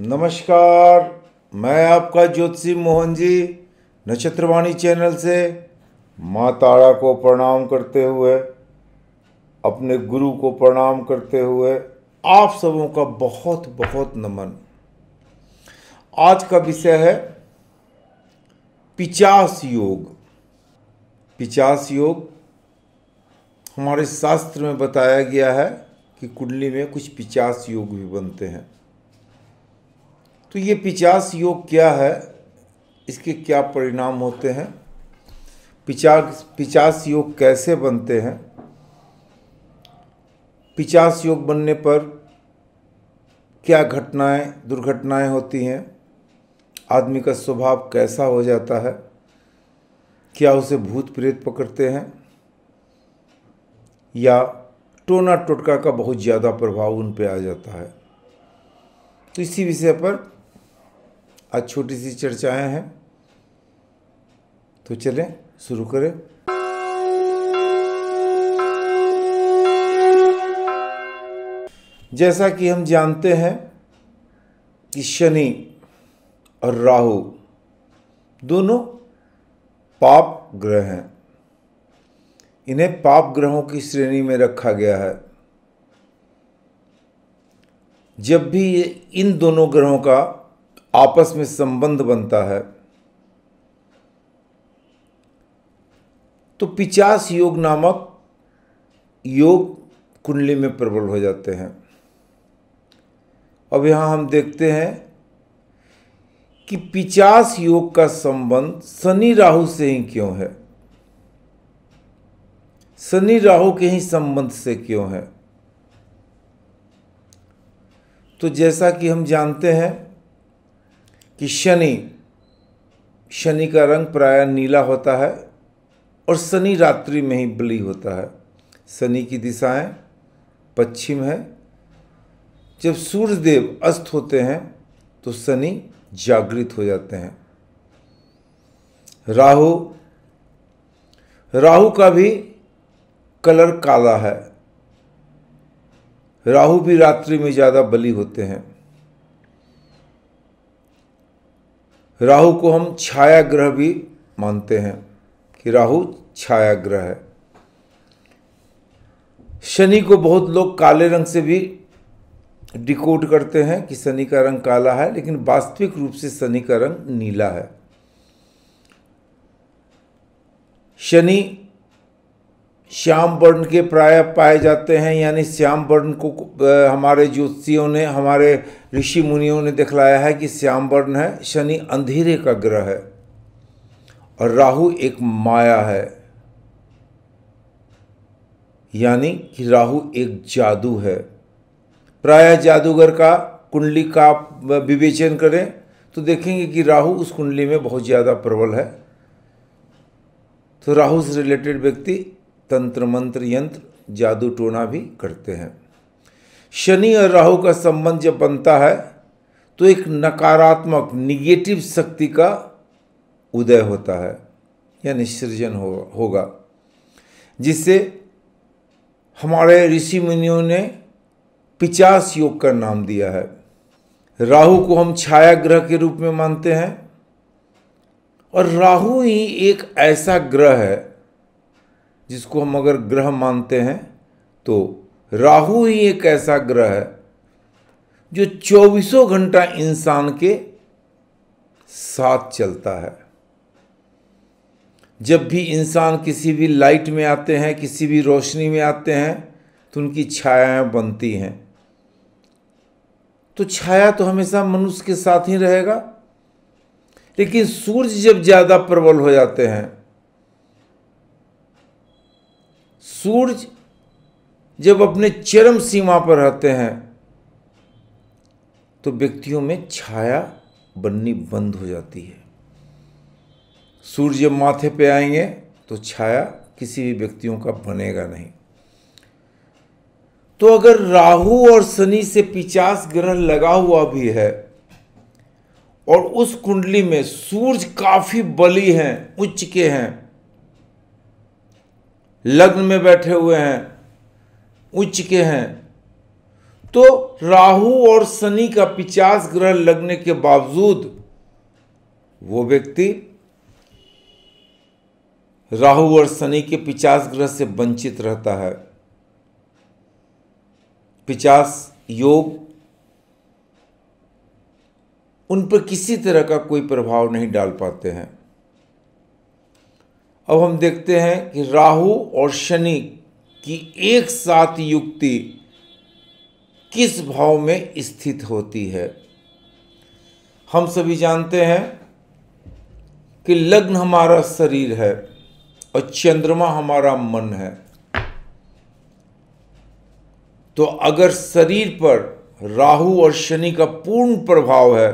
नमस्कार मैं आपका ज्योतिषी मोहन जी नक्षत्रवाणी चैनल से माँ तारा को प्रणाम करते हुए अपने गुरु को प्रणाम करते हुए आप सबों का बहुत बहुत नमन आज का विषय है पिचास योग पिचास योग हमारे शास्त्र में बताया गया है कि कुंडली में कुछ पिचास योग भी बनते हैं तो ये पिचास योग क्या है इसके क्या परिणाम होते हैं पिचास पिचास योग कैसे बनते हैं पिचास योग बनने पर क्या घटनाएं दुर्घटनाएं होती हैं आदमी का स्वभाव कैसा हो जाता है क्या उसे भूत प्रेत पकड़ते हैं या टोना टोटका का बहुत ज़्यादा प्रभाव उन पर आ जाता है तो इसी विषय पर आज छोटी सी चर्चाएं हैं तो चलें शुरू करें जैसा कि हम जानते हैं कि शनि और राहु दोनों पाप ग्रह हैं इन्हें पाप ग्रहों की श्रेणी में रखा गया है जब भी ये इन दोनों ग्रहों का आपस में संबंध बनता है तो पिचास योग नामक योग कुंडली में प्रबल हो जाते हैं अब यहां हम देखते हैं कि पिचास योग का संबंध शनि राहु से ही क्यों है शनि राहु के ही संबंध से क्यों है तो जैसा कि हम जानते हैं कि शनि शनि का रंग प्राय नीला होता है और शनि रात्रि में ही बली होता है शनि की दिशाएं पश्चिम है जब सूर्यदेव अस्त होते हैं तो शनि जागृत हो जाते हैं राहु राहु का भी कलर काला है राहु भी रात्रि में ज़्यादा बली होते हैं राहु को हम छाया ग्रह भी मानते हैं कि राहु छाया ग्रह है शनि को बहुत लोग काले रंग से भी डिकोड करते हैं कि शनि का रंग काला है लेकिन वास्तविक रूप से शनि का रंग नीला है शनि श्याम वर्ण के प्राय पाए जाते हैं यानी श्याम वर्ण को हमारे ज्योतिषियों ने हमारे ऋषि मुनियों ने दिखलाया है कि श्याम वर्ण है शनि अंधेरे का ग्रह है और राहु एक माया है यानी कि राहु एक जादू है प्राय जादूगर का कुंडली का विवेचन करें तो देखेंगे कि राहु उस कुंडली में बहुत ज़्यादा प्रबल है तो राहु से रिलेटेड व्यक्ति तंत्र मंत्र यंत्र जादू टोना भी करते हैं शनि और राहु का संबंध जब बनता है तो एक नकारात्मक निगेटिव शक्ति का उदय होता है या निसर्जन हो, होगा जिससे हमारे ऋषि मुनियों ने पिचास योग का नाम दिया है राहु को हम छाया ग्रह के रूप में मानते हैं और राहु ही एक ऐसा ग्रह है जिसको हम अगर ग्रह मानते हैं तो राहु ही एक ऐसा ग्रह है जो चौबीसों घंटा इंसान के साथ चलता है जब भी इंसान किसी भी लाइट में आते हैं किसी भी रोशनी में आते हैं तो उनकी छायाएं बनती हैं तो छाया तो हमेशा मनुष्य के साथ ही रहेगा लेकिन सूर्य जब ज़्यादा प्रबल हो जाते हैं सूरज जब अपने चरम सीमा पर रहते हैं तो व्यक्तियों में छाया बननी बंद हो जाती है सूर्य जब माथे पे आएंगे तो छाया किसी भी व्यक्तियों का बनेगा नहीं तो अगर राहु और शनि से पिचास ग्रह लगा हुआ भी है और उस कुंडली में सूर्य काफ़ी बली हैं उच्च के हैं लग्न में बैठे हुए हैं उच्च के हैं तो राहु और शनि का पिचास ग्रह लगने के बावजूद वो व्यक्ति राहु और शनि के पिचास ग्रह से वंचित रहता है पिचास योग उन पर किसी तरह का कोई प्रभाव नहीं डाल पाते हैं अब हम देखते हैं कि राहु और शनि की एक साथ युक्ति किस भाव में स्थित होती है हम सभी जानते हैं कि लग्न हमारा शरीर है और चंद्रमा हमारा मन है तो अगर शरीर पर राहु और शनि का पूर्ण प्रभाव है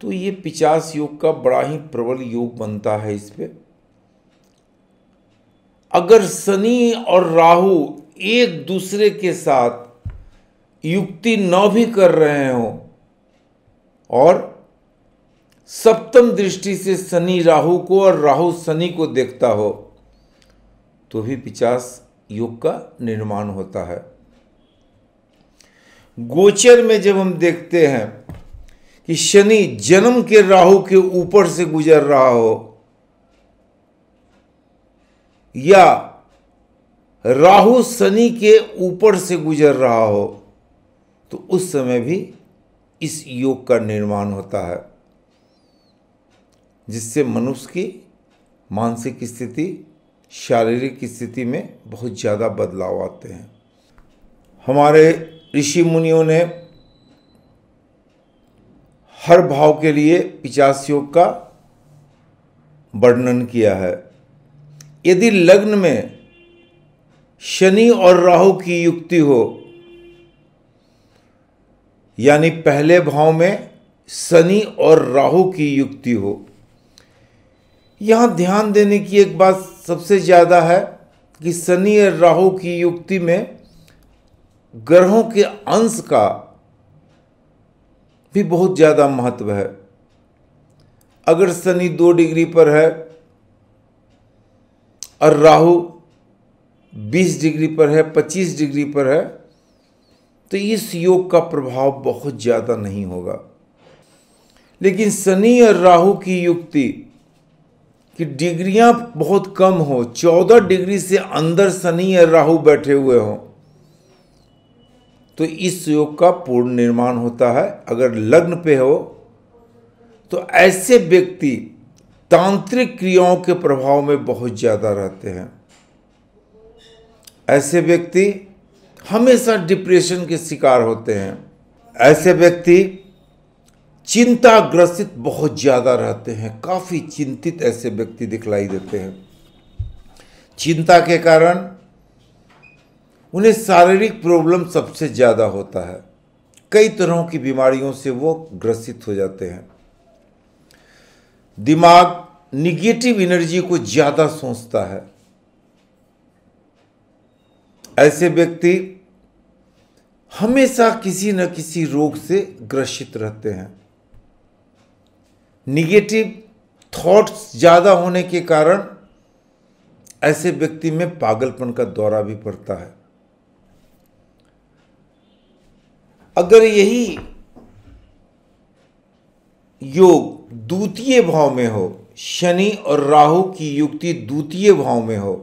तो ये पिचास योग का बड़ा ही प्रबल योग बनता है इस पर अगर शनि और राहु एक दूसरे के साथ युक्ति न भी कर रहे हो और सप्तम दृष्टि से शनि राहु को और राहु शनि को देखता हो तो भी पिचास योग का निर्माण होता है गोचर में जब हम देखते हैं कि शनि जन्म के राहु के ऊपर से गुजर रहा हो या राहु शनि के ऊपर से गुजर रहा हो तो उस समय भी इस योग का निर्माण होता है जिससे मनुष्य की मानसिक स्थिति शारीरिक स्थिति में बहुत ज़्यादा बदलाव आते हैं हमारे ऋषि मुनियों ने हर भाव के लिए पिचास योग का वर्णन किया है यदि लग्न में शनि और राहु की युक्ति हो यानी पहले भाव में शनि और राहु की युक्ति हो यहां ध्यान देने की एक बात सबसे ज़्यादा है कि शनि और राहु की युक्ति में ग्रहों के अंश का भी बहुत ज़्यादा महत्व है अगर शनि दो डिग्री पर है और राहु बीस डिग्री पर है पच्चीस डिग्री पर है तो इस योग का प्रभाव बहुत ज़्यादा नहीं होगा लेकिन शनि और राहु की युक्ति कि डिग्रियां बहुत कम हो चौदह डिग्री से अंदर शनि और राहु बैठे हुए हों तो इस योग का पूर्ण निर्माण होता है अगर लग्न पे हो तो ऐसे व्यक्ति तांत्रिक क्रियाओं के प्रभाव में बहुत ज़्यादा रहते हैं ऐसे व्यक्ति हमेशा डिप्रेशन के शिकार होते हैं ऐसे व्यक्ति चिंताग्रसित बहुत ज़्यादा रहते हैं काफ़ी चिंतित ऐसे व्यक्ति दिखलाई देते हैं चिंता के कारण उन्हें शारीरिक प्रॉब्लम सबसे ज़्यादा होता है कई तरह की बीमारियों से वो ग्रसित हो जाते हैं दिमाग निगेटिव एनर्जी को ज़्यादा सोचता है ऐसे व्यक्ति हमेशा किसी न किसी रोग से ग्रसित रहते हैं निगेटिव थॉट्स ज़्यादा होने के कारण ऐसे व्यक्ति में पागलपन का दौरा भी पड़ता है अगर यही योग द्वितीय भाव में हो शनि और राहु की युक्ति द्वितीय भाव में हो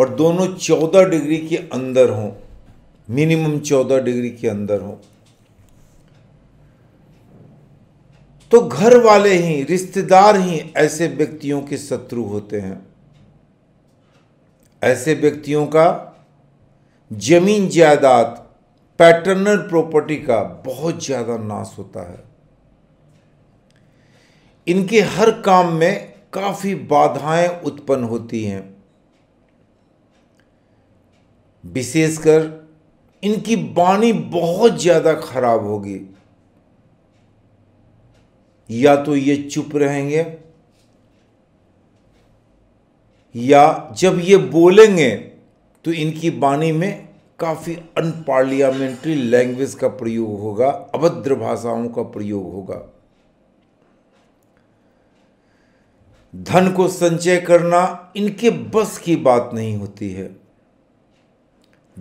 और दोनों चौदह डिग्री के अंदर हो मिनिमम चौदह डिग्री के अंदर हो तो घर वाले ही रिश्तेदार ही ऐसे व्यक्तियों के शत्रु होते हैं ऐसे व्यक्तियों का ज़मीन जायदाद पैटर्नल प्रॉपर्टी का बहुत ज़्यादा नाश होता है इनके हर काम में काफ़ी बाधाएं उत्पन्न होती हैं विशेषकर इनकी वाणी बहुत ज़्यादा खराब होगी या तो ये चुप रहेंगे या जब ये बोलेंगे तो इनकी बाणी में काफ़ी अनपार्लियामेंट्री लैंग्वेज का प्रयोग होगा अभद्र भाषाओं का प्रयोग होगा धन को संचय करना इनके बस की बात नहीं होती है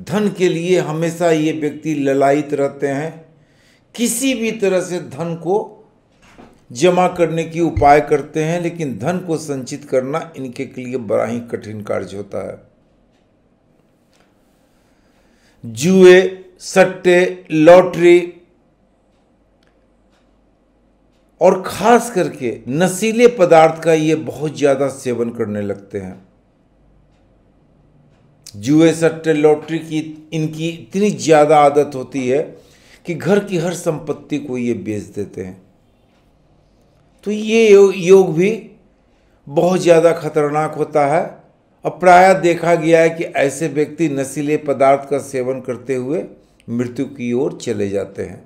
धन के लिए हमेशा ये व्यक्ति ललायित रहते हैं किसी भी तरह से धन को जमा करने की उपाय करते हैं लेकिन धन को संचित करना इनके लिए बड़ा ही कठिन कार्य होता है जुए सट्टे लॉटरी और खास करके नशीले पदार्थ का ये बहुत ज़्यादा सेवन करने लगते हैं जुए सट्टे लॉटरी की इनकी इतनी ज़्यादा आदत होती है कि घर की हर संपत्ति को ये बेच देते हैं तो ये योग भी बहुत ज़्यादा खतरनाक होता है अब प्राय देखा गया है कि ऐसे व्यक्ति नशीले पदार्थ का सेवन करते हुए मृत्यु की ओर चले जाते हैं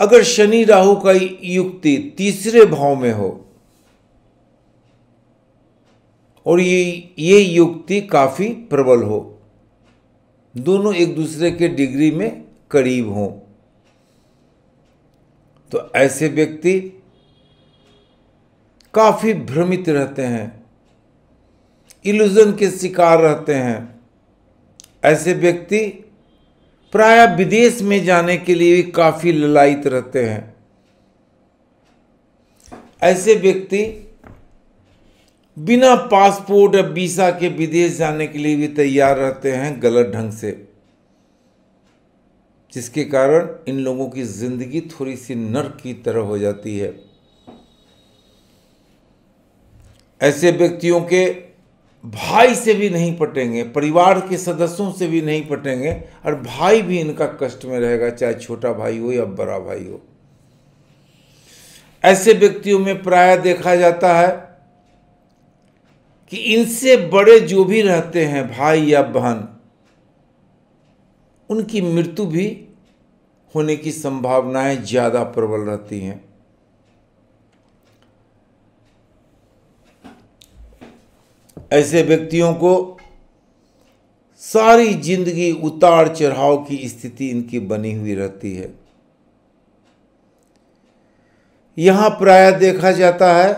अगर शनि राहु का युक्ति तीसरे भाव में हो और ये ये युक्ति काफ़ी प्रबल हो दोनों एक दूसरे के डिग्री में करीब हो तो ऐसे व्यक्ति काफ़ी भ्रमित रहते हैं इल्यूजन के शिकार रहते हैं ऐसे व्यक्ति प्राय विदेश में जाने के लिए भी काफ़ी ललायित रहते हैं ऐसे व्यक्ति बिना पासपोर्ट या वीसा के विदेश जाने के लिए भी तैयार रहते हैं गलत ढंग से जिसके कारण इन लोगों की ज़िंदगी थोड़ी सी नर्क की तरह हो जाती है ऐसे व्यक्तियों के भाई से भी नहीं पटेंगे परिवार के सदस्यों से भी नहीं पटेंगे और भाई भी इनका कष्ट में रहेगा चाहे छोटा भाई हो या बड़ा भाई हो ऐसे व्यक्तियों में प्राय देखा जाता है कि इनसे बड़े जो भी रहते हैं भाई या बहन उनकी मृत्यु भी होने की संभावनाएं ज़्यादा प्रबल रहती हैं ऐसे व्यक्तियों को सारी जिंदगी उतार चढ़ाव की स्थिति इनकी बनी हुई रहती है यहां प्राय देखा जाता है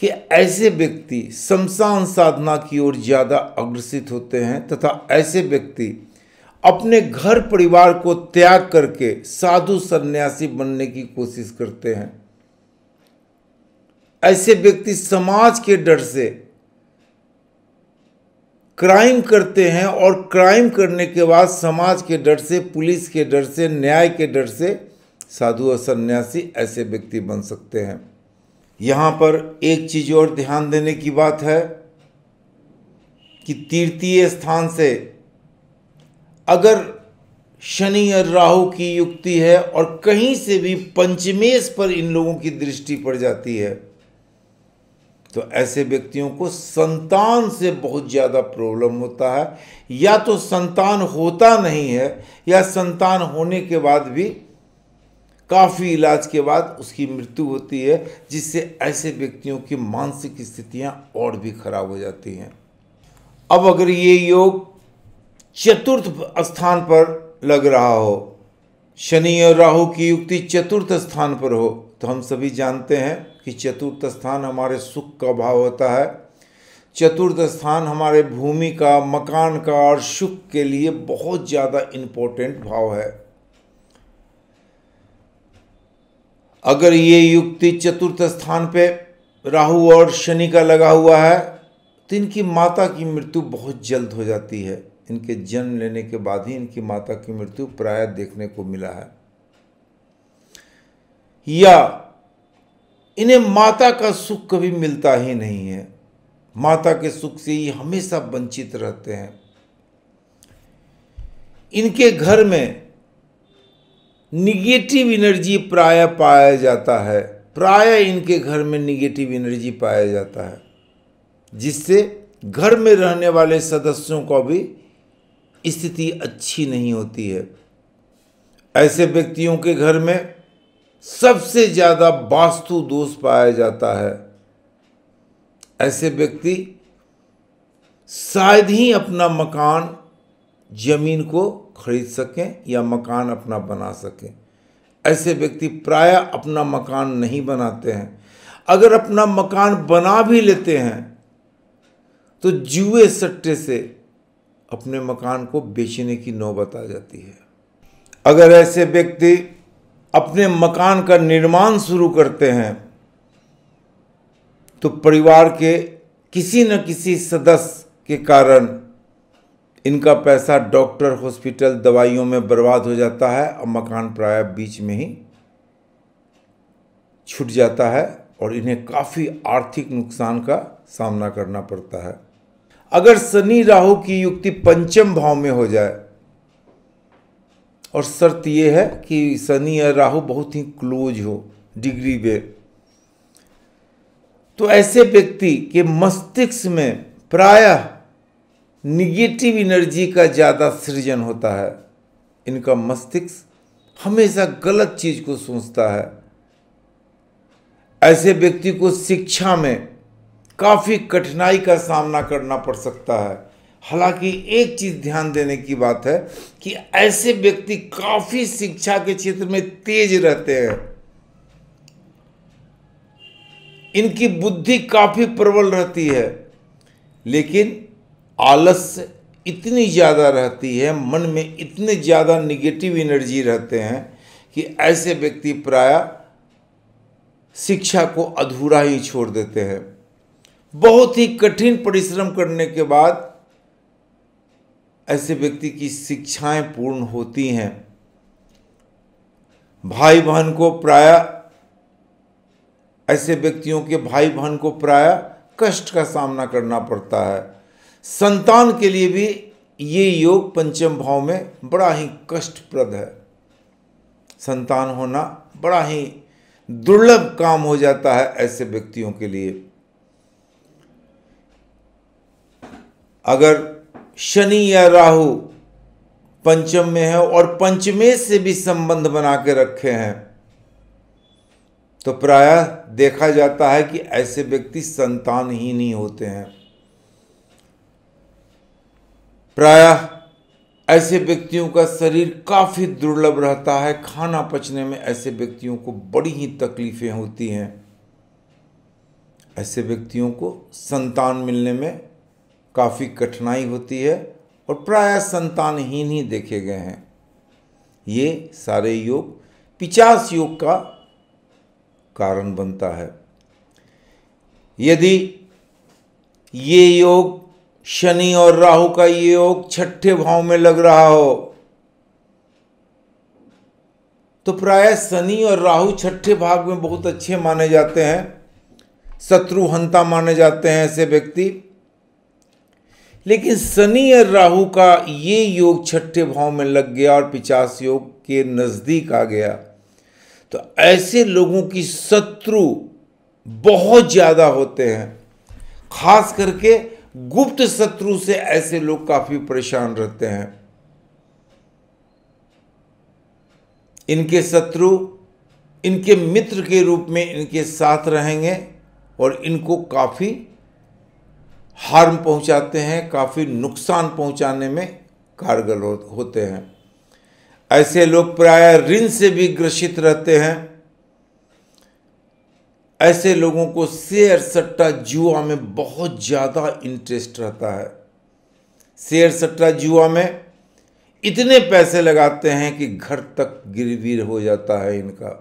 कि ऐसे व्यक्ति शमशान साधना की ओर ज़्यादा अग्रसित होते हैं तथा ऐसे व्यक्ति अपने घर परिवार को त्याग करके साधु सन्यासी बनने की कोशिश करते हैं ऐसे व्यक्ति समाज के डर से क्राइम करते हैं और क्राइम करने के बाद समाज के डर से पुलिस के डर से न्याय के डर से साधु और सन्यासी ऐसे व्यक्ति बन सकते हैं यहाँ पर एक चीज़ और ध्यान देने की बात है कि तीर्थीय स्थान से अगर शनि और राहु की युक्ति है और कहीं से भी पंचमेश पर इन लोगों की दृष्टि पड़ जाती है तो ऐसे व्यक्तियों को संतान से बहुत ज़्यादा प्रॉब्लम होता है या तो संतान होता नहीं है या संतान होने के बाद भी काफ़ी इलाज के बाद उसकी मृत्यु होती है जिससे ऐसे व्यक्तियों की मानसिक स्थितियां और भी खराब हो जाती हैं अब अगर ये योग चतुर्थ स्थान पर लग रहा हो शनि और राहु की युक्ति चतुर्थ स्थान पर हो तो हम सभी जानते हैं कि चतुर्थ स्थान हमारे सुख का भाव होता है चतुर्थ स्थान हमारे भूमि का मकान का और सुख के लिए बहुत ज़्यादा इम्पोर्टेंट भाव है अगर ये युक्ति चतुर्थ स्थान पे राहु और शनि का लगा हुआ है तो इनकी माता की मृत्यु बहुत जल्द हो जाती है इनके जन्म लेने के बाद ही इनकी माता की मृत्यु प्राय देखने को मिला है या इन्हें माता का सुख कभी मिलता ही नहीं है माता के सुख से ही हमेशा वंचित रहते हैं इनके घर में निगेटिव एनर्जी प्राय पाया जाता है प्राय इनके घर में निगेटिव एनर्जी पाया जाता है जिससे घर में रहने वाले सदस्यों का भी स्थिति अच्छी नहीं होती है ऐसे व्यक्तियों के घर में सबसे ज़्यादा वास्तु दोष पाया जाता है ऐसे व्यक्ति शायद ही अपना मकान जमीन को खरीद सकें या मकान अपना बना सकें ऐसे व्यक्ति प्राय अपना मकान नहीं बनाते हैं अगर अपना मकान बना भी लेते हैं तो जुए सट्टे से अपने मकान को बेचने की नौबत आ जाती है अगर ऐसे व्यक्ति अपने मकान का निर्माण शुरू करते हैं तो परिवार के किसी न किसी सदस्य के कारण इनका पैसा डॉक्टर हॉस्पिटल दवाइयों में बर्बाद हो जाता है और मकान प्राय बीच में ही छूट जाता है और इन्हें काफ़ी आर्थिक नुकसान का सामना करना पड़ता है अगर शनि राहु की युक्ति पंचम भाव में हो जाए और शर्त यह है कि शनि या राहु बहुत ही क्लोज हो डिग्री पे तो ऐसे व्यक्ति के मस्तिष्क में प्रायः निगेटिव एनर्जी का ज़्यादा सृजन होता है इनका मस्तिष्क हमेशा गलत चीज़ को सोचता है ऐसे व्यक्ति को शिक्षा में काफ़ी कठिनाई का सामना करना पड़ सकता है हालांकि एक चीज ध्यान देने की बात है कि ऐसे व्यक्ति काफी शिक्षा के क्षेत्र में तेज रहते हैं इनकी बुद्धि काफी प्रबल रहती है लेकिन आलस्य इतनी ज़्यादा रहती है मन में इतने ज़्यादा निगेटिव एनर्जी रहते हैं कि ऐसे व्यक्ति प्राय शिक्षा को अधूरा ही छोड़ देते हैं बहुत ही कठिन परिश्रम करने के बाद ऐसे व्यक्ति की शिक्षाएं पूर्ण होती हैं भाई बहन को प्राय ऐसे व्यक्तियों के भाई बहन को प्राय कष्ट का सामना करना पड़ता है संतान के लिए भी ये योग पंचम भाव में बड़ा ही कष्टप्रद है संतान होना बड़ा ही दुर्लभ काम हो जाता है ऐसे व्यक्तियों के लिए अगर शनि या राहु पंचम में है और पंचमे से भी संबंध बना के रखे हैं तो प्राय देखा जाता है कि ऐसे व्यक्ति संतान ही नहीं होते हैं प्राय ऐसे व्यक्तियों का शरीर काफ़ी दुर्लभ रहता है खाना पचने में ऐसे व्यक्तियों को बड़ी ही तकलीफ़ें होती हैं ऐसे व्यक्तियों को संतान मिलने में काफ़ी कठिनाई होती है और प्राय संतानहीन ही देखे गए हैं ये सारे योग पिचास योग का कारण बनता है यदि ये योग शनि और राहु का ये योग छठे भाव में लग रहा हो तो प्राय शनि और राहु छठे भाग में बहुत अच्छे माने जाते हैं शत्रुहंता माने जाते हैं ऐसे व्यक्ति लेकिन शनि और राहु का ये योग छठे भाव में लग गया और पिचास योग के नज़दीक आ गया तो ऐसे लोगों की शत्रु बहुत ज़्यादा होते हैं खास करके गुप्त शत्रु से ऐसे लोग काफ़ी परेशान रहते हैं इनके शत्रु इनके मित्र के रूप में इनके साथ रहेंगे और इनको काफ़ी हार्म पहुंचाते हैं काफ़ी नुकसान पहुंचाने में कारगर होते हैं ऐसे लोग प्राय ऋण से भी ग्रसित रहते हैं ऐसे लोगों को शेयर सट्टा जुआ में बहुत ज़्यादा इंटरेस्ट रहता है शेयर सट्टा जुआ में इतने पैसे लगाते हैं कि घर तक गिरवीर हो जाता है इनका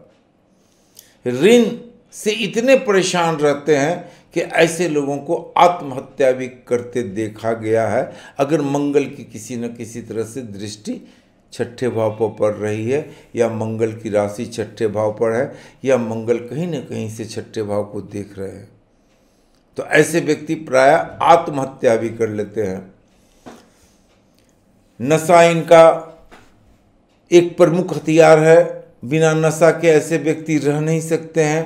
ऋण से इतने परेशान रहते हैं कि ऐसे लोगों को आत्महत्या भी करते देखा गया है अगर मंगल की किसी न किसी तरह से दृष्टि छठे भाव पर पड़ रही है या मंगल की राशि छठे भाव पर है या मंगल कहीं न कहीं से छठे भाव को देख रहे हैं तो ऐसे व्यक्ति प्राय आत्महत्या भी कर लेते हैं नशा इनका एक प्रमुख हथियार है बिना नशा के ऐसे व्यक्ति रह नहीं सकते हैं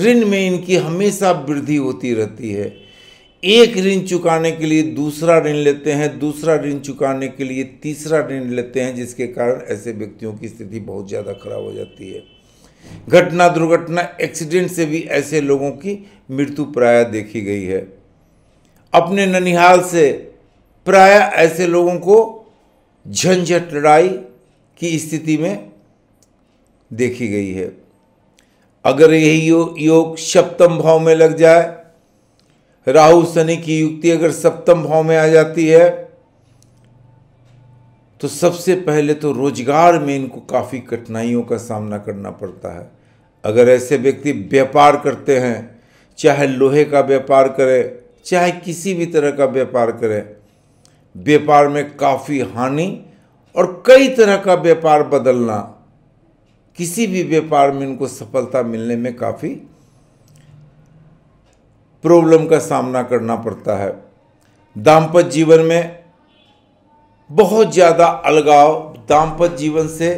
ऋण में इनकी हमेशा वृद्धि होती रहती है एक ऋण चुकाने के लिए दूसरा ऋण लेते हैं दूसरा ऋण चुकाने के लिए तीसरा ऋण लेते हैं जिसके कारण ऐसे व्यक्तियों की स्थिति बहुत ज़्यादा खराब हो जाती है घटना दुर्घटना एक्सीडेंट से भी ऐसे लोगों की मृत्यु प्राय देखी गई है अपने ननिहाल से प्राय ऐसे लोगों को झंझट लड़ाई की स्थिति में देखी गई है अगर यही यो, योग सप्तम भाव में लग जाए राहु शनि की युक्ति अगर सप्तम भाव में आ जाती है तो सबसे पहले तो रोजगार में इनको काफ़ी कठिनाइयों का सामना करना पड़ता है अगर ऐसे व्यक्ति व्यापार करते हैं चाहे लोहे का व्यापार करें चाहे किसी भी तरह का व्यापार करें व्यापार में काफ़ी हानि और कई तरह का व्यापार बदलना किसी भी व्यापार में इनको सफलता मिलने में काफ़ी प्रॉब्लम का सामना करना पड़ता है दाम्पत्य जीवन में बहुत ज़्यादा अलगाव दाम्पत्य जीवन से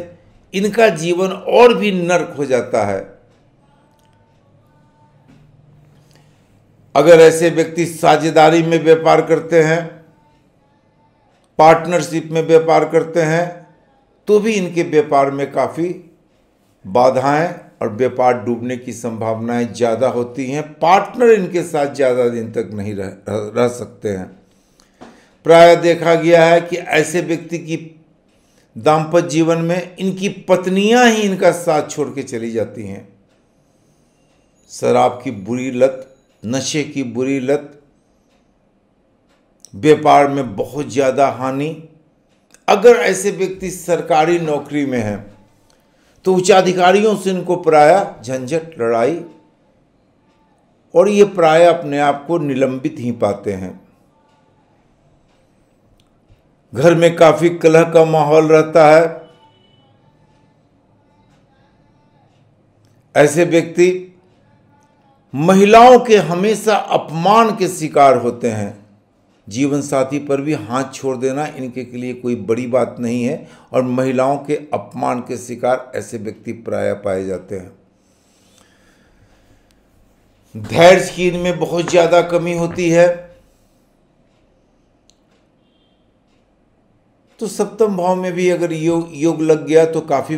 इनका जीवन और भी नर्क हो जाता है अगर ऐसे व्यक्ति साझेदारी में व्यापार करते हैं पार्टनरशिप में व्यापार करते हैं तो भी इनके व्यापार में काफ़ी बाधाएं और व्यापार डूबने की संभावनाएं ज़्यादा होती हैं पार्टनर इनके साथ ज़्यादा दिन तक नहीं रह, रह सकते हैं प्राय देखा गया है कि ऐसे व्यक्ति की दाम्पत्य जीवन में इनकी पत्नियां ही इनका साथ छोड़ के चली जाती हैं शराब की बुरी लत नशे की बुरी लत व्यापार में बहुत ज़्यादा हानि अगर ऐसे व्यक्ति सरकारी नौकरी में हैं तो उच्चाधिकारियों से इनको प्राय झंझट लड़ाई और ये प्राय अपने आप को निलंबित ही पाते हैं घर में काफी कलह का माहौल रहता है ऐसे व्यक्ति महिलाओं के हमेशा अपमान के शिकार होते हैं जीवन साथी पर भी हाथ छोड़ देना इनके के लिए कोई बड़ी बात नहीं है और महिलाओं के अपमान के शिकार ऐसे व्यक्ति प्राय पाए जाते हैं धैर्य की इनमें बहुत ज़्यादा कमी होती है तो सप्तम भाव में भी अगर योग योग लग गया तो काफ़ी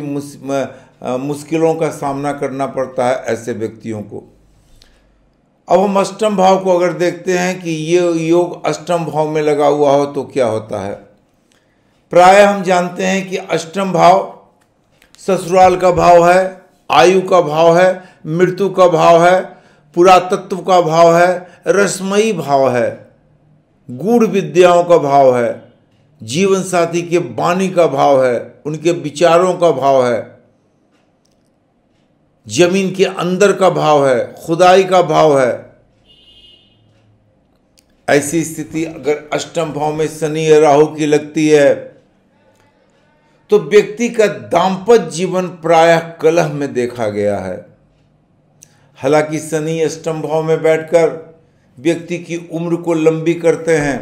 मुश्किलों का सामना करना पड़ता है ऐसे व्यक्तियों को अब हम अष्टम भाव को अगर देखते हैं कि ये योग अष्टम भाव में लगा हुआ हो तो क्या होता है प्राय हम जानते हैं कि अष्टम भाव ससुराल का भाव है आयु का भाव है मृत्यु का भाव है पुरातत्व का भाव है रसमयी भाव है गूढ़ विद्याओं का भाव है जीवन साथी के वाणी का भाव है उनके विचारों का भाव है जमीन के अंदर का भाव है खुदाई का भाव है ऐसी स्थिति अगर अष्टम भाव में शनि या राहु की लगती है तो व्यक्ति का दाम्पत्य जीवन प्रायः कलह में देखा गया है हालांकि शनि अष्टम भाव में बैठकर व्यक्ति की उम्र को लंबी करते हैं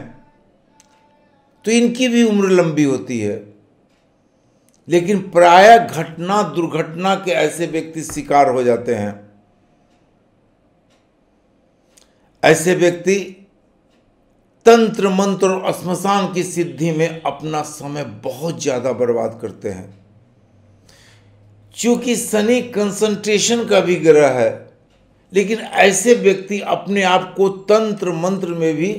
तो इनकी भी उम्र लंबी होती है लेकिन प्राय घटना दुर्घटना के ऐसे व्यक्ति शिकार हो जाते हैं ऐसे व्यक्ति तंत्र मंत्र और श्मशान की सिद्धि में अपना समय बहुत ज़्यादा बर्बाद करते हैं चूंकि शनि कंसंट्रेशन का भी ग्रह है लेकिन ऐसे व्यक्ति अपने आप को तंत्र मंत्र में भी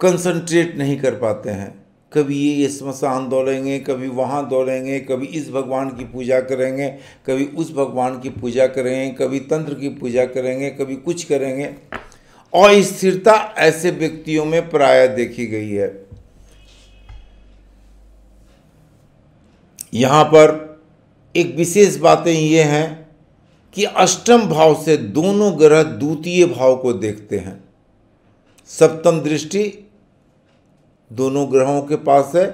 कंसंट्रेट नहीं कर पाते हैं कभी ये स्मशान दौड़ेंगे कभी वहाँ दौड़ेंगे कभी इस भगवान की पूजा करेंगे कभी उस भगवान की पूजा करेंगे कभी तंत्र की पूजा करेंगे कभी कुछ करेंगे अस्थिरता ऐसे व्यक्तियों में प्राय देखी गई है यहाँ पर एक विशेष बातें ये हैं कि अष्टम भाव से दोनों ग्रह द्वितीय भाव को देखते हैं सप्तम दृष्टि दोनों ग्रहों के पास है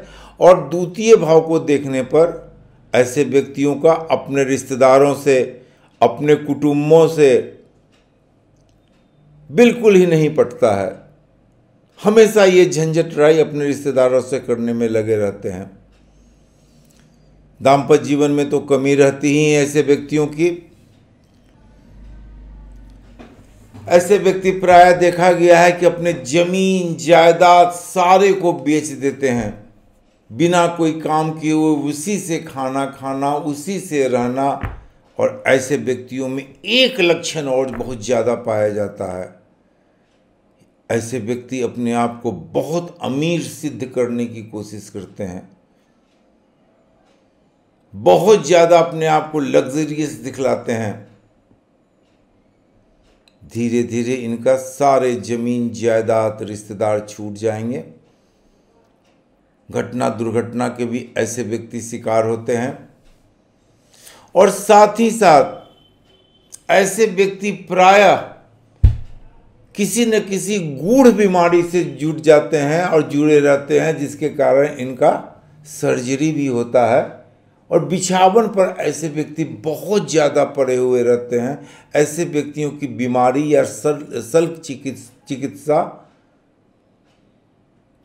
और द्वितीय भाव को देखने पर ऐसे व्यक्तियों का अपने रिश्तेदारों से अपने कुटुंबों से बिल्कुल ही नहीं पटता है हमेशा ये झंझट राई अपने रिश्तेदारों से करने में लगे रहते हैं दाम्पत्य जीवन में तो कमी रहती ही ऐसे व्यक्तियों की ऐसे व्यक्ति प्राय देखा गया है कि अपने जमीन जायदाद सारे को बेच देते हैं बिना कोई काम किए हुए उसी से खाना खाना उसी से रहना और ऐसे व्यक्तियों में एक लक्षण और बहुत ज़्यादा पाया जाता है ऐसे व्यक्ति अपने आप को बहुत अमीर सिद्ध करने की कोशिश करते हैं बहुत ज़्यादा अपने आप को लग्जरियस दिखलाते हैं धीरे धीरे इनका सारे जमीन जायदाद रिश्तेदार छूट जाएंगे घटना दुर्घटना के भी ऐसे व्यक्ति शिकार होते हैं और साथ ही साथ ऐसे व्यक्ति प्राय किसी न किसी गूढ़ बीमारी से जुट जाते हैं और जुड़े रहते हैं जिसके कारण इनका सर्जरी भी होता है और बिछावन पर ऐसे व्यक्ति बहुत ज़्यादा पड़े हुए रहते हैं ऐसे व्यक्तियों की बीमारी या सल सल्क चिकित्सा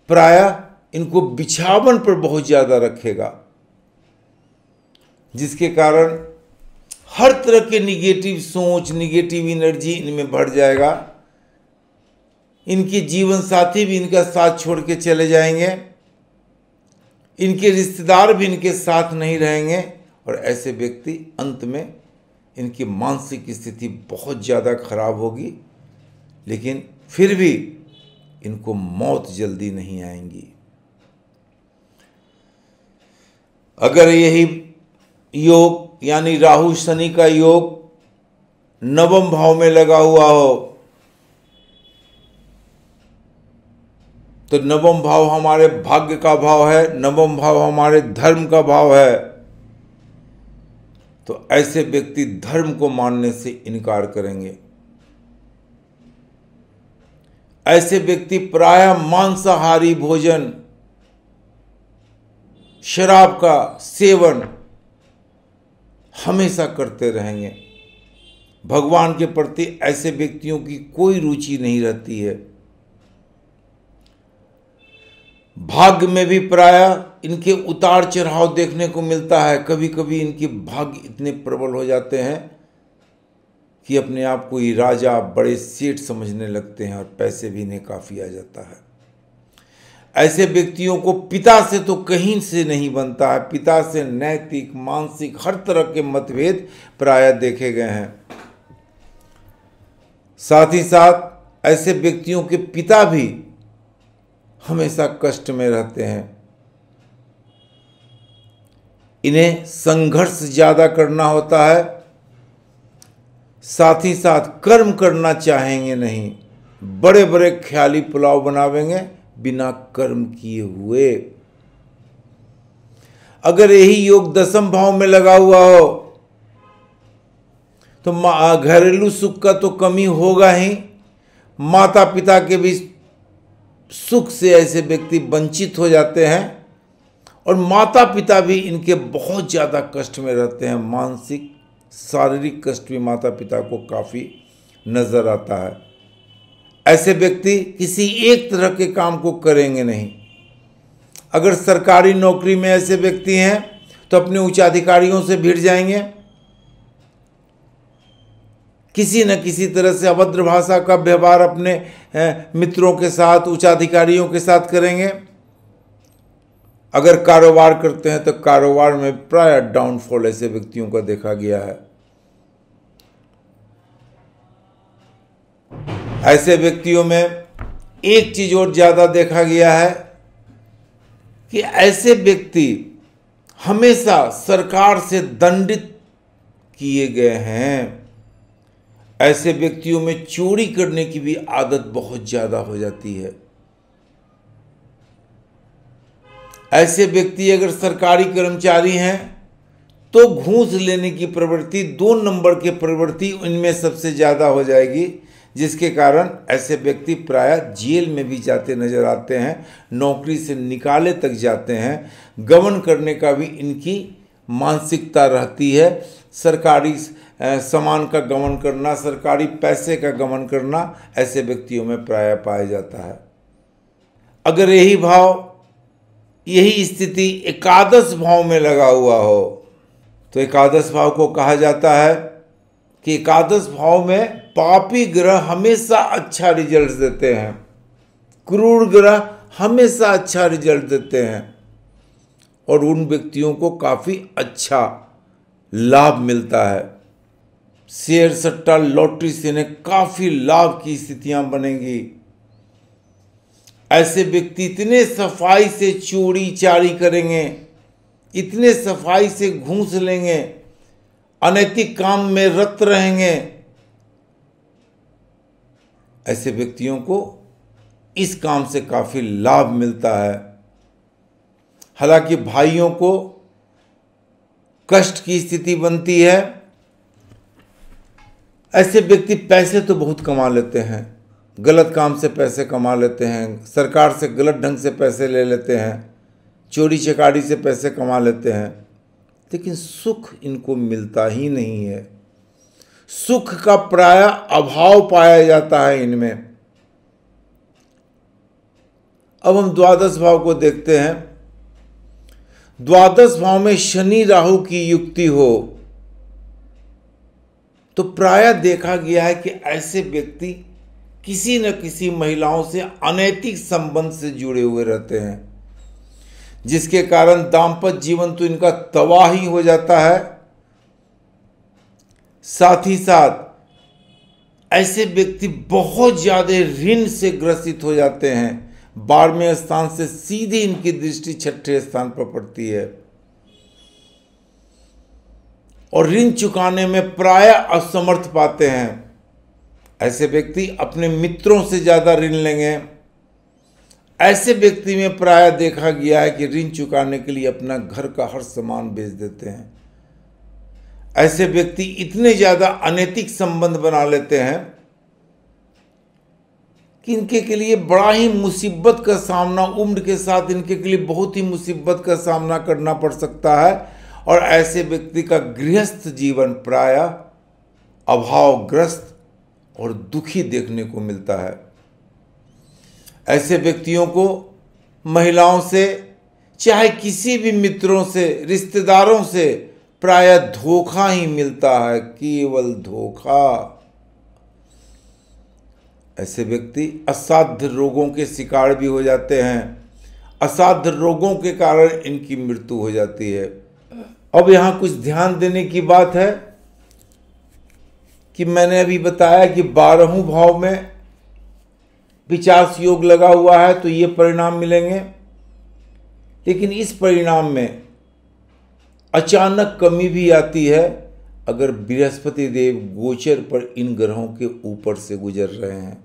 प्राय इनको बिछावन पर बहुत ज़्यादा रखेगा जिसके कारण हर तरह के निगेटिव सोच निगेटिव एनर्जी इनमें भर जाएगा इनके जीवन साथी भी इनका साथ छोड़ के चले जाएंगे इनके रिश्तेदार भी इनके साथ नहीं रहेंगे और ऐसे व्यक्ति अंत में इनकी मानसिक स्थिति बहुत ज़्यादा खराब होगी लेकिन फिर भी इनको मौत जल्दी नहीं आएंगी अगर यही योग यानी राहु शनि का योग नवम भाव में लगा हुआ हो तो नवम भाव हमारे भाग्य का भाव है नवम भाव हमारे धर्म का भाव है तो ऐसे व्यक्ति धर्म को मानने से इनकार करेंगे ऐसे व्यक्ति प्राय मांसाहारी भोजन शराब का सेवन हमेशा करते रहेंगे भगवान के प्रति ऐसे व्यक्तियों की कोई रुचि नहीं रहती है भाग्य में भी प्राय इनके उतार चढ़ाव देखने को मिलता है कभी कभी इनके भाग्य इतने प्रबल हो जाते हैं कि अपने आप को ये राजा बड़े सेठ समझने लगते हैं और पैसे भी इन्हें काफ़ी आ जाता है ऐसे व्यक्तियों को पिता से तो कहीं से नहीं बनता है पिता से नैतिक मानसिक हर तरह के मतभेद प्राय देखे गए हैं साथ ही साथ ऐसे व्यक्तियों के पिता भी हमेशा कष्ट में रहते हैं इन्हें संघर्ष ज़्यादा करना होता है साथ ही साथ कर्म करना चाहेंगे नहीं बड़े बड़े ख्याली पुलाव बनावेंगे बिना कर्म किए हुए अगर यही योग दसम भाव में लगा हुआ हो तो घरेलू सुख का तो कमी होगा ही माता पिता के बीच सुख से ऐसे व्यक्ति वंचित हो जाते हैं और माता पिता भी इनके बहुत ज़्यादा कष्ट में रहते हैं मानसिक शारीरिक कष्ट भी माता पिता को काफ़ी नज़र आता है ऐसे व्यक्ति किसी एक तरह के काम को करेंगे नहीं अगर सरकारी नौकरी में ऐसे व्यक्ति हैं तो अपने उच्चाधिकारियों से भिड़ जाएंगे किसी न किसी तरह से अभद्र भाषा का व्यवहार अपने मित्रों के साथ उच्चाधिकारियों के साथ करेंगे अगर कारोबार करते हैं तो कारोबार में प्राय डाउनफॉल ऐसे व्यक्तियों का देखा गया है ऐसे व्यक्तियों में एक चीज और ज़्यादा देखा गया है कि ऐसे व्यक्ति हमेशा सरकार से दंडित किए गए हैं ऐसे व्यक्तियों में चोरी करने की भी आदत बहुत ज़्यादा हो जाती है ऐसे व्यक्ति अगर सरकारी कर्मचारी हैं तो घूस लेने की प्रवृत्ति दो नंबर के प्रवृत्ति उनमें सबसे ज़्यादा हो जाएगी जिसके कारण ऐसे व्यक्ति प्राय जेल में भी जाते नजर आते हैं नौकरी से निकाले तक जाते हैं गबन करने का भी इनकी मानसिकता रहती है सरकारी सामान का गमन करना सरकारी पैसे का गमन करना ऐसे व्यक्तियों में प्राय पाया जाता है अगर यही भाव यही स्थिति एकादश भाव में लगा हुआ हो तो एकादश भाव को कहा जाता है कि एकादश भाव में पापी ग्रह हमेशा अच्छा रिजल्ट देते हैं क्रूर ग्रह हमेशा अच्छा रिजल्ट देते हैं और उन व्यक्तियों को काफ़ी अच्छा लाभ मिलता है शेयर सट्टा लॉटरी से इन्हें काफ़ी लाभ की स्थितियां बनेंगी ऐसे व्यक्ति इतने सफाई से चोरी चारी करेंगे इतने सफाई से घूस लेंगे अनैतिक काम में रत रहेंगे ऐसे व्यक्तियों को इस काम से काफ़ी लाभ मिलता है हालांकि भाइयों को कष्ट की स्थिति बनती है ऐसे व्यक्ति पैसे तो बहुत कमा लेते हैं गलत काम से पैसे कमा लेते हैं सरकार से गलत ढंग से पैसे ले लेते हैं चोरी चकारी से पैसे कमा लेते हैं लेकिन सुख इनको मिलता ही नहीं है सुख का प्राय अभाव पाया जाता है इनमें अब हम द्वादश भाव को देखते हैं द्वादश भाव में शनि राहु की युक्ति हो तो प्राय देखा गया है कि ऐसे व्यक्ति किसी न किसी महिलाओं से अनैतिक संबंध से जुड़े हुए रहते हैं जिसके कारण दाम्पत्य जीवन तो इनका तबाह ही हो जाता है साथ ही साथ ऐसे व्यक्ति बहुत ज़्यादा ऋण से ग्रसित हो जाते हैं बारहवें स्थान से सीधे इनकी दृष्टि छठे स्थान पर पड़ती है और ऋण चुकाने में प्राय असमर्थ पाते हैं ऐसे व्यक्ति अपने मित्रों से ज़्यादा ऋण लेंगे ऐसे व्यक्ति में प्राय देखा गया है कि ऋण चुकाने के लिए अपना घर का हर सामान बेच देते हैं ऐसे व्यक्ति इतने ज़्यादा अनैतिक संबंध बना लेते हैं कि इनके के लिए बड़ा ही मुसीबत का सामना उम्र के साथ इनके के लिए बहुत ही मुसीबत का सामना करना पड़ सकता है और ऐसे व्यक्ति का गृहस्थ जीवन प्राय अभावग्रस्त और दुखी देखने को मिलता है ऐसे व्यक्तियों को महिलाओं से चाहे किसी भी मित्रों से रिश्तेदारों से प्राय धोखा ही मिलता है केवल धोखा ऐसे व्यक्ति असाध्य रोगों के शिकार भी हो जाते हैं असाध्य रोगों के कारण इनकी मृत्यु हो जाती है अब यहां कुछ ध्यान देने की बात है कि मैंने अभी बताया कि बारहों भाव में पिचास योग लगा हुआ है तो ये परिणाम मिलेंगे लेकिन इस परिणाम में अचानक कमी भी आती है अगर बृहस्पति देव गोचर पर इन ग्रहों के ऊपर से गुजर रहे हैं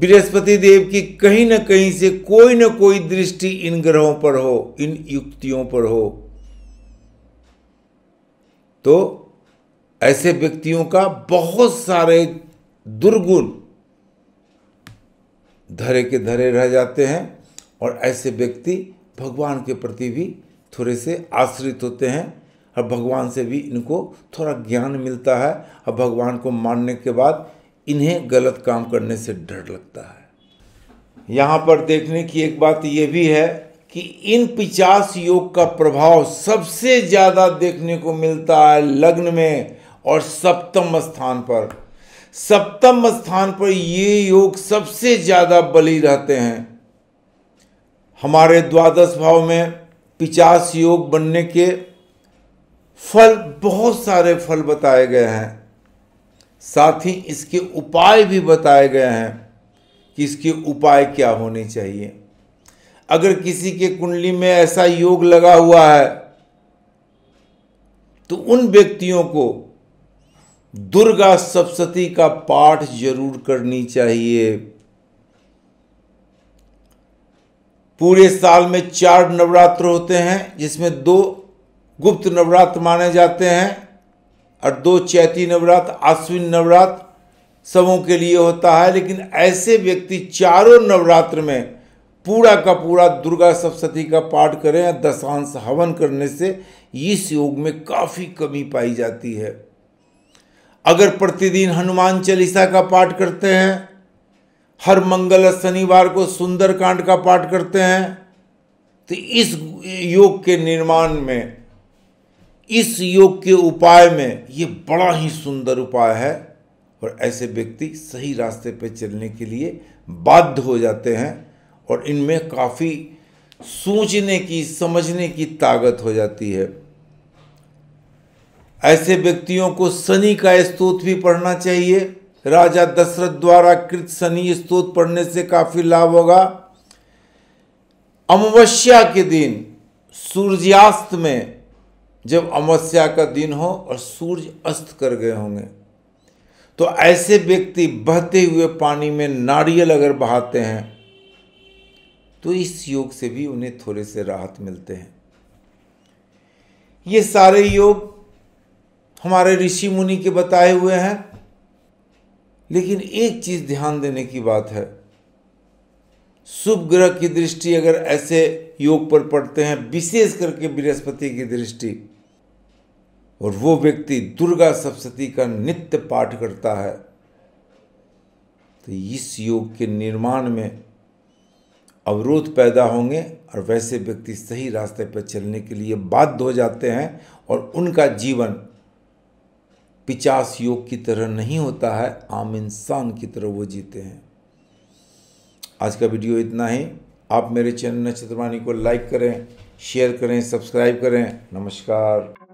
बृहस्पति देव की कहीं न कहीं से कोई न कोई दृष्टि इन ग्रहों पर हो इन युक्तियों पर हो तो ऐसे व्यक्तियों का बहुत सारे दुर्गुण धरे के धरे रह जाते हैं और ऐसे व्यक्ति भगवान के प्रति भी थोड़े से आश्रित होते हैं और भगवान से भी इनको थोड़ा ज्ञान मिलता है और भगवान को मानने के बाद इन्हें गलत काम करने से डर लगता है यहाँ पर देखने की एक बात ये भी है कि इन पिचास योग का प्रभाव सबसे ज़्यादा देखने को मिलता है लग्न में और सप्तम स्थान पर सप्तम स्थान पर ये योग सबसे ज़्यादा बलि रहते हैं हमारे द्वादश भाव में पिचास योग बनने के फल बहुत सारे फल बताए गए हैं साथ ही इसके उपाय भी बताए गए हैं कि इसके उपाय क्या होने चाहिए अगर किसी के कुंडली में ऐसा योग लगा हुआ है तो उन व्यक्तियों को दुर्गा सप्तती का पाठ जरूर करनी चाहिए पूरे साल में चार नवरात्र होते हैं जिसमें दो गुप्त नवरात्र माने जाते हैं और दो चैती नवरात्र आश्विन नवरात्र सबों के लिए होता है लेकिन ऐसे व्यक्ति चारों नवरात्र में पूरा का पूरा दुर्गा सप्तती का पाठ करें या दशांश हवन करने से इस योग में काफ़ी कमी पाई जाती है अगर प्रतिदिन हनुमान चालीसा का पाठ करते हैं हर मंगल और शनिवार को सुंदरकांड का पाठ करते हैं तो इस योग के निर्माण में इस योग के उपाय में ये बड़ा ही सुंदर उपाय है और ऐसे व्यक्ति सही रास्ते पर चलने के लिए बाध्य हो जाते हैं और इनमें काफ़ी सोचने की समझने की ताकत हो जाती है ऐसे व्यक्तियों को शनि का स्तोत्र भी पढ़ना चाहिए राजा दशरथ द्वारा कृत शनि स्त्रोत पढ़ने से काफ़ी लाभ होगा अमावस्या के दिन सूर्यास्त में जब अमावस्या का दिन हो और सूर्य अस्त कर गए होंगे तो ऐसे व्यक्ति बहते हुए पानी में नारियल अगर बहाते हैं तो इस योग से भी उन्हें थोड़े से राहत मिलते हैं ये सारे योग हमारे ऋषि मुनि के बताए हुए हैं लेकिन एक चीज ध्यान देने की बात है शुभ ग्रह की दृष्टि अगर ऐसे योग पर पड़ते हैं विशेष करके बृहस्पति की दृष्टि और वो व्यक्ति दुर्गा सप्तती का नित्य पाठ करता है तो इस योग के निर्माण में अवरोध पैदा होंगे और वैसे व्यक्ति सही रास्ते पर चलने के लिए बाध्य हो जाते हैं और उनका जीवन पिचास योग की तरह नहीं होता है आम इंसान की तरह वो जीते हैं आज का वीडियो इतना ही आप मेरे चैनल नक्षत्रवाणी को लाइक करें शेयर करें सब्सक्राइब करें नमस्कार